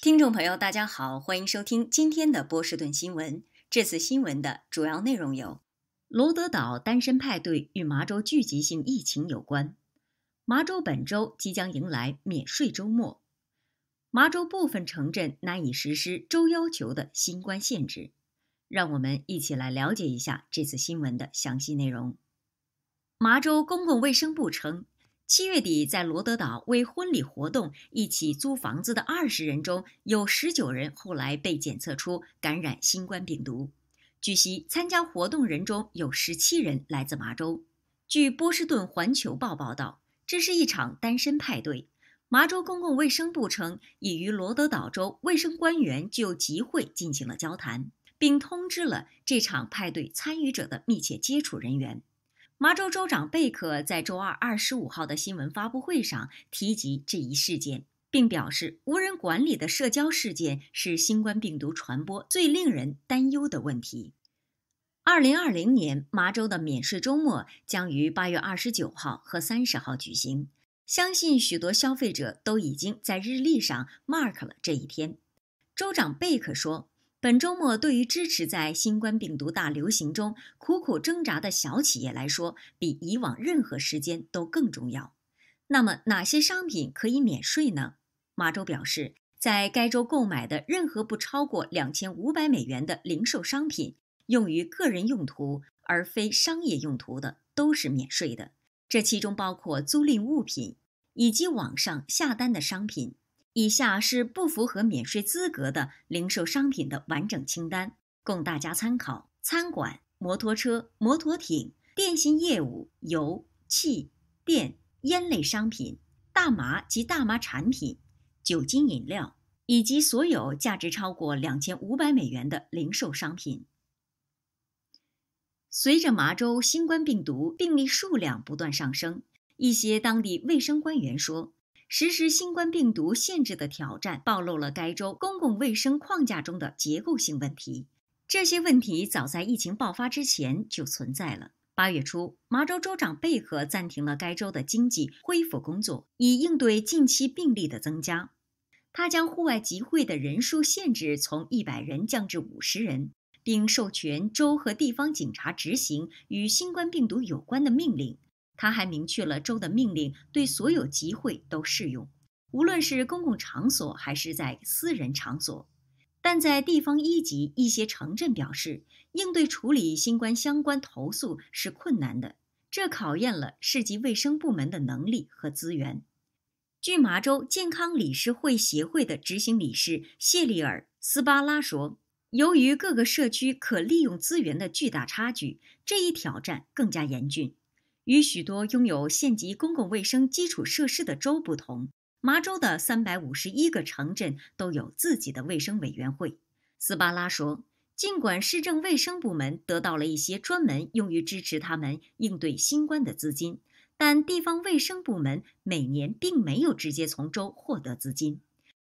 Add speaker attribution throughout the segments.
Speaker 1: 听众朋友，大家好，欢迎收听今天的波士顿新闻。这次新闻的主要内容有：罗德岛单身派对与麻州聚集性疫情有关；麻州本周即将迎来免税周末；麻州部分城镇难以实施州要求的新冠限制。让我们一起来了解一下这次新闻的详细内容。麻州公共卫生部称。七月底，在罗德岛为婚礼活动一起租房子的二十人中，有十九人后来被检测出感染新冠病毒。据悉，参加活动人中有十七人来自麻州。据《波士顿环球报》报道，这是一场单身派对。麻州公共卫生部称，已与罗德岛州卫生官员就集会进行了交谈，并通知了这场派对参与者的密切接触人员。麻州州长贝克在周二二十五号的新闻发布会上提及这一事件，并表示无人管理的社交事件是新冠病毒传播最令人担忧的问题。二零二零年麻州的免税周末将于八月二十九号和三十号举行，相信许多消费者都已经在日历上 mark 了这一天。州长贝克说。本周末对于支持在新冠病毒大流行中苦苦挣扎的小企业来说，比以往任何时间都更重要。那么，哪些商品可以免税呢？马州表示，在该州购买的任何不超过两千五百美元的零售商品，用于个人用途而非商业用途的都是免税的。这其中包括租赁物品以及网上下单的商品。以下是不符合免税资格的零售商品的完整清单，供大家参考：餐馆、摩托车、摩托艇、电信业务、油气电烟类商品、大麻及大麻产品、酒精饮料，以及所有价值超过两千五百美元的零售商品。随着麻州新冠病毒病例数量不断上升，一些当地卫生官员说。实施新冠病毒限制的挑战暴露了该州公共卫生框架中的结构性问题。这些问题早在疫情爆发之前就存在了。八月初，麻州州长贝克暂停了该州的经济恢复工作，以应对近期病例的增加。他将户外集会的人数限制从一百人降至五十人，并授权州和地方警察执行与新冠病毒有关的命令。他还明确了州的命令对所有集会都适用，无论是公共场所还是在私人场所。但在地方一级，一些城镇表示，应对处理新冠相关投诉是困难的，这考验了市级卫生部门的能力和资源。据麻州健康理事会协会的执行理事谢利尔·斯巴拉说，由于各个社区可利用资源的巨大差距，这一挑战更加严峻。与许多拥有县级公共卫生基础设施的州不同，麻州的三百五十一个城镇都有自己的卫生委员会。斯巴拉说：“尽管市政卫生部门得到了一些专门用于支持他们应对新冠的资金，但地方卫生部门每年并没有直接从州获得资金。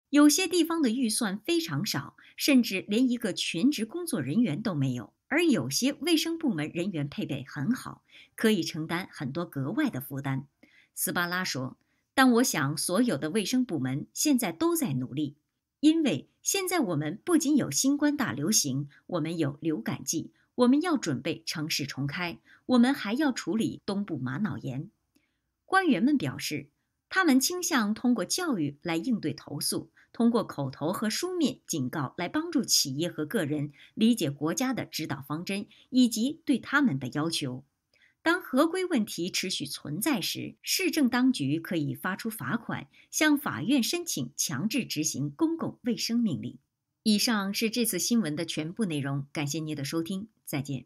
Speaker 1: 有些地方的预算非常少，甚至连一个全职工作人员都没有。”而有些卫生部门人员配备很好，可以承担很多格外的负担，斯巴拉说。但我想，所有的卫生部门现在都在努力，因为现在我们不仅有新冠大流行，我们有流感季，我们要准备城市重开，我们还要处理东部玛瑙岩。官员们表示。他们倾向通过教育来应对投诉，通过口头和书面警告来帮助企业和个人理解国家的指导方针以及对他们的要求。当合规问题持续存在时，市政当局可以发出罚款，向法院申请强制执行公共卫生命令。以上是这次新闻的全部内容，感谢您的收听，再见。